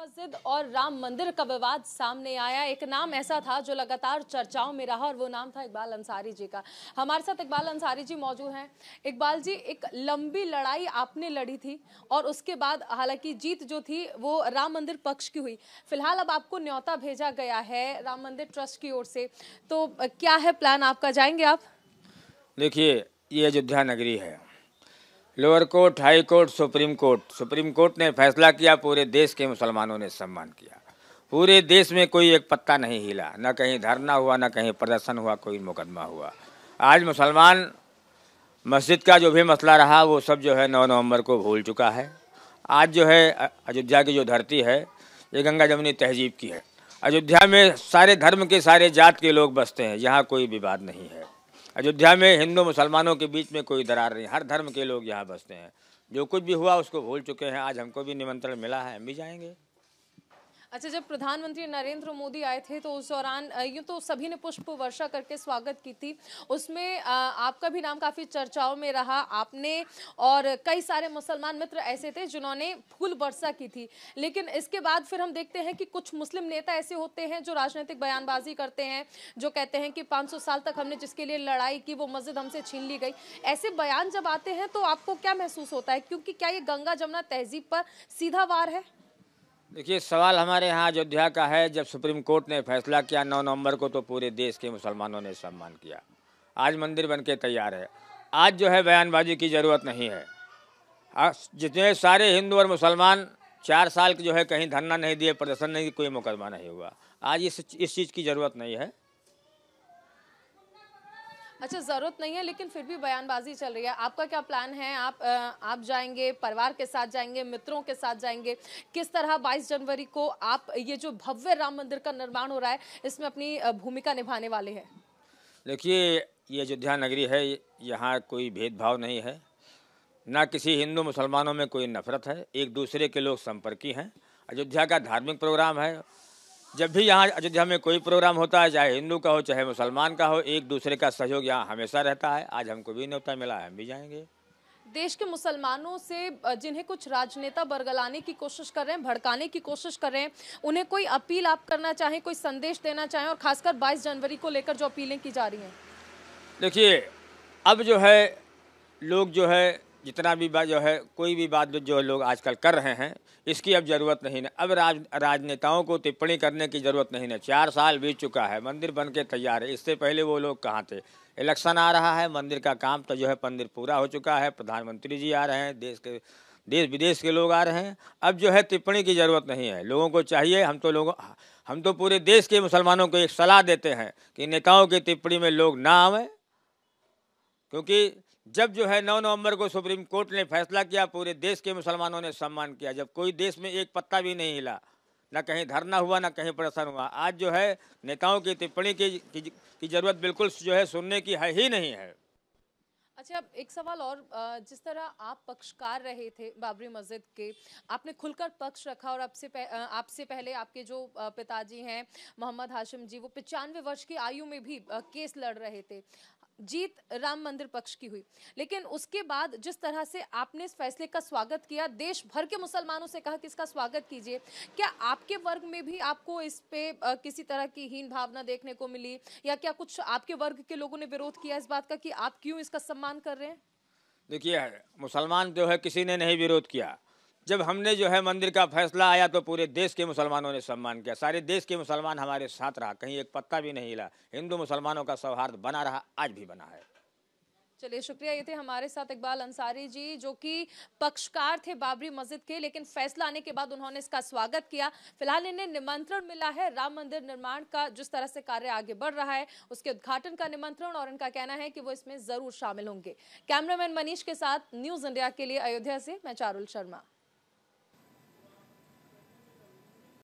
मस्जिद और राम मंदिर का विवाद सामने आया एक नाम ऐसा था जो लगातार चर्चाओं में रहा और वो नाम था इकबाल अंसारी जी का हमारे साथ इकबाल अंसारी जी मौजूद हैं इकबाल जी एक लंबी लड़ाई आपने लड़ी थी और उसके बाद हालांकि जीत जो थी वो राम मंदिर पक्ष की हुई फिलहाल अब आपको न्योता भेजा गया है राम मंदिर ट्रस्ट की ओर से तो क्या है प्लान आपका जाएंगे आप देखिए ये अयोध्या नगरी है lower court high court supreme court supreme court ने फैसला किया पूरे देश के मुसलमानों ने सम्मान किया पूरे देश में कोई एक पत्ता नहीं हिला न कहीं धरना हुआ न कहीं प्रदर्शन हुआ कोई मुकदमा हुआ आज मुसलमान मस्जिद का जो भी मसला रहा वो सब जो है नौ नवंबर को भूल चुका है आज जो है अयोध्या की जो धरती है ये गंगा जमुनी तहजीब की है अयोध्या में सारे धर्म के सारे जात के लोग बसते हैं यहाँ कोई विवाद नहीं है अयोध्या में हिंदू मुसलमानों के बीच में कोई दरार नहीं हर धर्म के लोग यहाँ बसते हैं जो कुछ भी हुआ उसको भूल चुके हैं आज हमको भी निमंत्रण मिला है हम भी जाएंगे अच्छा जब प्रधानमंत्री नरेंद्र मोदी आए थे तो उस दौरान यूँ तो सभी ने पुष्प वर्षा करके स्वागत की थी उसमें आपका भी नाम काफ़ी चर्चाओं में रहा आपने और कई सारे मुसलमान मित्र ऐसे थे जिन्होंने फूल वर्षा की थी लेकिन इसके बाद फिर हम देखते हैं कि कुछ मुस्लिम नेता ऐसे होते हैं जो राजनीतिक बयानबाजी करते हैं जो कहते हैं कि पाँच साल तक हमने जिसके लिए लड़ाई की वो मस्जिद हमसे छीन ली गई ऐसे बयान जब आते हैं तो आपको क्या महसूस होता है क्योंकि क्या ये गंगा जमुना तहजीब पर सीधा वार है देखिए सवाल हमारे यहाँ अयोध्या का है जब सुप्रीम कोर्ट ने फैसला किया नौ नवंबर को तो पूरे देश के मुसलमानों ने सम्मान किया आज मंदिर बन के तैयार है आज जो है बयानबाजी की ज़रूरत नहीं है जितने सारे हिंदू और मुसलमान चार साल के जो है कहीं धरना नहीं दिए प्रदर्शन नहीं कोई मुकदमा नहीं हुआ आज इस इस चीज़ की ज़रूरत नहीं है अच्छा ज़रूरत नहीं है लेकिन फिर भी बयानबाजी चल रही है आपका क्या प्लान है आप आप जाएंगे परिवार के साथ जाएंगे मित्रों के साथ जाएंगे किस तरह 22 जनवरी को आप ये जो भव्य राम मंदिर का निर्माण हो रहा है इसमें अपनी भूमिका निभाने वाले हैं देखिए ये अयोध्या नगरी है यहाँ कोई भेदभाव नहीं है ना किसी हिंदू मुसलमानों में कोई नफरत है एक दूसरे के लोग संपर्की हैं अयोध्या का धार्मिक प्रोग्राम है जब भी यहाँ अयोध्या में कोई प्रोग्राम होता है चाहे हिंदू का हो चाहे मुसलमान का हो एक दूसरे का सहयोग यहाँ हमेशा रहता है आज हमको भी न्योता मिला है हम भी जाएंगे देश के मुसलमानों से जिन्हें कुछ राजनेता बरगलाने की कोशिश कर रहे हैं भड़काने की कोशिश कर रहे हैं उन्हें कोई अपील आप करना चाहें कोई संदेश देना चाहें और खासकर 22 जनवरी को लेकर जो अपीलें की जा रही हैं देखिए अब जो है लोग जो है जितना भी जो है कोई भी बात जो लोग आजकल कर रहे हैं इसकी अब ज़रूरत नहीं है अब राज राजनेताओं को टिप्पणी करने की ज़रूरत नहीं है चार साल बीत चुका है मंदिर बन के तैयार है इससे पहले वो लोग कहाँ थे इलेक्शन आ रहा है मंदिर का काम तो जो है मंदिर पूरा हो चुका है प्रधानमंत्री जी आ रहे हैं देश के देश विदेश के लोग आ रहे हैं अब जो है टिप्पणी की ज़रूरत नहीं है लोगों को चाहिए हम तो लोगों हम तो पूरे देश के मुसलमानों को एक सलाह देते हैं कि नेताओं की टिप्पणी में लोग ना आवें क्योंकि जब जो है 9 नवंबर को सुप्रीम कोर्ट ने फैसला किया पूरे देश के मुसलमानों ने सम्मान किया जब कोई देश में एक पत्ता भी नहीं हिला ना कहीं धरना हुआ ना कहीं प्रदर्शन हुआ आज जो है नेताओं की टिप्पणी की की, की जरूरत बिल्कुल जो है सुनने की है ही नहीं है अच्छा एक सवाल और जिस तरह आप पक्षकार रहे थे बाबरी मस्जिद के आपने खुलकर पक्ष रखा और आपसे पह, आपसे पहले आपके जो पिताजी हैं मोहम्मद हाशिम जी वो पचानवे वर्ष की आयु में भी केस लड़ रहे थे जीत राम मंदिर पक्ष की हुई लेकिन उसके बाद जिस तरह से आपने इस फैसले का स्वागत किया देश भर के मुसलमानों से कहा कि इसका स्वागत कीजिए क्या आपके वर्ग में भी आपको इस पे किसी तरह की हीन भावना देखने को मिली या क्या कुछ आपके वर्ग के लोगों ने विरोध किया इस बात का कि आप क्यों इसका सम्मान कर रहे हैं देखिए मुसलमान जो है किसी ने नहीं विरोध किया जब हमने जो है मंदिर का फैसला आया तो पूरे देश के मुसलमानों ने सम्मान किया सारे देश के मुसलमान हमारे साथ रहा कहीं एक पत्ता भी नहीं हिला हिंदू मुसलमानों का सौहार्द बना रहा आज भी बना है चलिए शुक्रिया ये थे हमारे साथ इकबाल अंसारी जी जो कि पक्षकार थे बाबरी मस्जिद के लेकिन फैसला आने के बाद उन्होंने इसका स्वागत किया फिलहाल इन्हें निमंत्रण मिला है राम मंदिर निर्माण का जिस तरह से कार्य आगे बढ़ रहा है उसके उद्घाटन का निमंत्रण और इनका कहना है कि वो इसमें जरूर शामिल होंगे कैमरामैन मनीष के साथ न्यूज इंडिया के लिए अयोध्या से मैं चारुल शर्मा